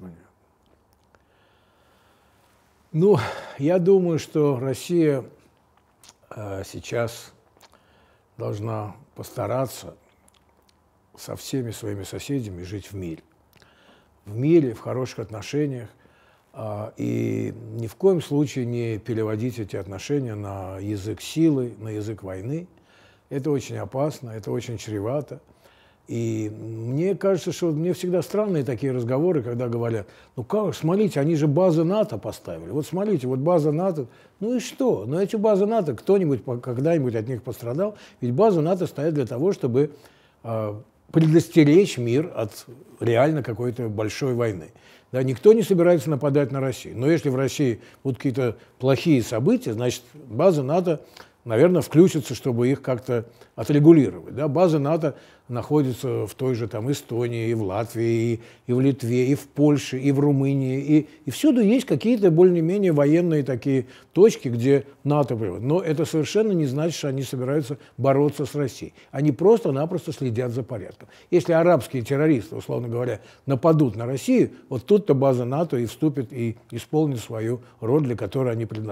Ну, ну, я думаю, что Россия э, сейчас должна постараться со всеми своими соседями жить в мире. В мире, в хороших отношениях. А, и ни в коем случае не переводить эти отношения на язык силы, на язык войны. Это очень опасно, это очень чревато. И мне кажется, что мне всегда странные такие разговоры, когда говорят, ну как, смотрите, они же базы НАТО поставили. Вот смотрите, вот база НАТО. Ну и что? Но ну эти базы НАТО, кто-нибудь когда-нибудь от них пострадал? Ведь базы НАТО стоят для того, чтобы э, предостеречь мир от реально какой-то большой войны. Да, никто не собирается нападать на Россию. Но если в России будут какие-то плохие события, значит, базы НАТО наверное, включатся, чтобы их как-то отрегулировать. Да? Базы НАТО находятся в той же там, Эстонии, и в Латвии, и, и в Литве, и в Польше, и в Румынии. И, и всюду есть какие-то более-менее военные такие точки, где НАТО приводит. Но это совершенно не значит, что они собираются бороться с Россией. Они просто-напросто следят за порядком. Если арабские террористы, условно говоря, нападут на Россию, вот тут-то база НАТО и вступит и исполнит свою роль, для которой они предназначены.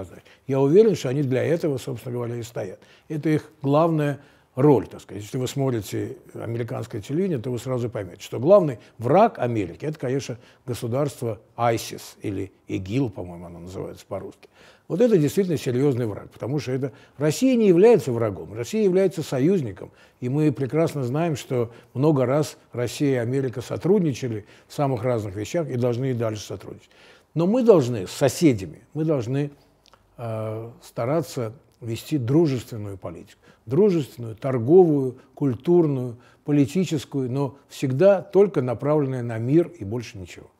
Я уверен, что они для этого, собственно говоря, и стоят. Это их главная роль, так сказать. Если вы смотрите американское телевидение, то вы сразу поймете, что главный враг Америки – это, конечно, государство ISIS или ИГИЛ, по-моему, оно называется по-русски. Вот это действительно серьезный враг, потому что это... Россия не является врагом, Россия является союзником. И мы прекрасно знаем, что много раз Россия и Америка сотрудничали в самых разных вещах и должны и дальше сотрудничать. Но мы должны с соседями, мы должны э, стараться вести дружественную политику. Дружественную, торговую, культурную, политическую, но всегда только направленную на мир и больше ничего.